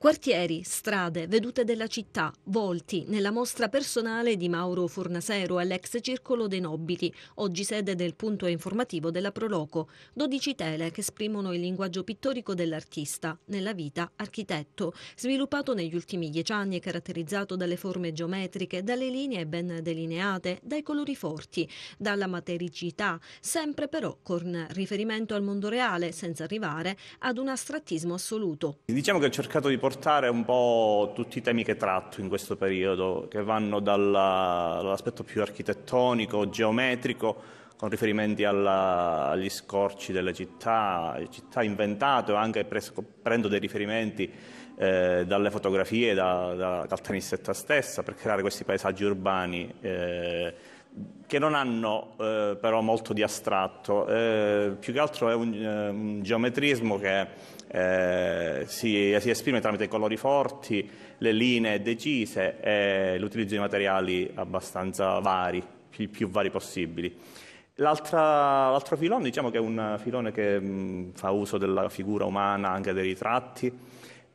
Quartieri, strade, vedute della città, volti, nella mostra personale di Mauro Fornasero all'ex Circolo dei Nobili, oggi sede del punto informativo della Proloco, 12 tele che esprimono il linguaggio pittorico dell'artista, nella vita architetto, sviluppato negli ultimi dieci anni e caratterizzato dalle forme geometriche, dalle linee ben delineate, dai colori forti, dalla matericità, sempre però con riferimento al mondo reale, senza arrivare ad un astrattismo assoluto. Diciamo che ho cercato di portare riportare un po' tutti i temi che tratto in questo periodo, che vanno dall'aspetto più architettonico, geometrico, con riferimenti alla, agli scorci delle città, città inventate, anche pres- prendo dei riferimenti eh, dalle fotografie, da, da Caltanissetta stessa, per creare questi paesaggi urbani. Eh, che non hanno eh, però molto di astratto, eh, più che altro è un, eh, un geometrismo che eh, si, si, esprime tramite i colori forti, le linee decise e l'utilizzo di materiali abbastanza vari, i più vari possibili. l'altro filone diciamo che è un filone che mh, mm, fa uso della figura umana, anche dei ritratti,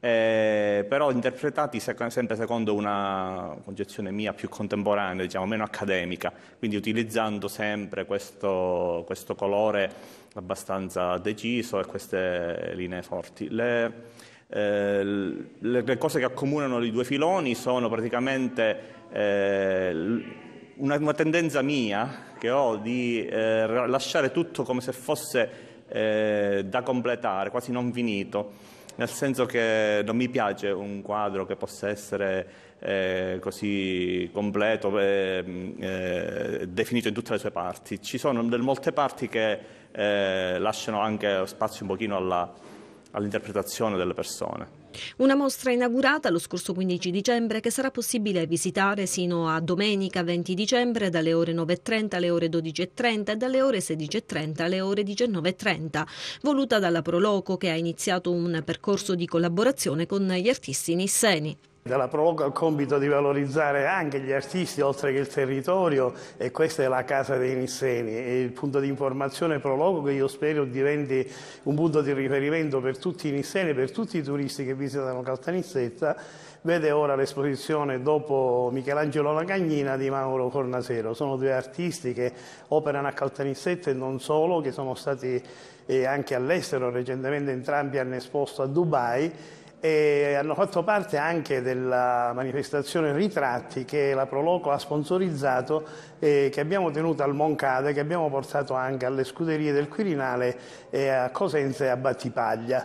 eh, però interpretati sec- sempre secondo una concezione mia più contemporanea, diciamo, meno accademica, quindi utilizzando sempre questo, questo colore abbastanza deciso e queste linee forti. Le, eh, le, cose che accomunano i due filoni sono praticamente eh, una, una, tendenza mia che ho di eh, lasciare tutto come se fosse eh, da completare, quasi non finito nel senso che non mi piace un quadro che possa essere eh, così completo, eh, eh, definito in tutte le sue parti. Ci sono molte parti che eh, lasciano anche spazio un pochino alla all'interpretazione delle persone. Una mostra inaugurata lo scorso 15 dicembre che sarà possibile visitare sino a domenica 20 dicembre dalle ore 9.30 alle ore 12.30 e dalle ore 16.30 alle ore 19.30, voluta dalla Proloco che ha iniziato un percorso di collaborazione con gli artisti nisseni. La Proloco ha il compito di valorizzare anche gli artisti oltre che il territorio e questa è la casa dei Nisseni e il punto di informazione Proloco che io spero diventi un punto di riferimento per tutti i Nisseni, e per tutti i turisti che visitano Caltanissetta vede ora l'esposizione dopo Michelangelo Lagagnina di Mauro Cornasero. Sono due artisti che operano a Caltanissetta e non solo, che sono stati eh, anche all'estero, recentemente entrambi hanno esposto a Dubai e hanno fatto parte anche della manifestazione Ritratti che la Proloco ha sponsorizzato e che abbiamo tenuto al Moncade, che abbiamo portato anche alle scuderie del Quirinale e a Cosenza e a Battipaglia.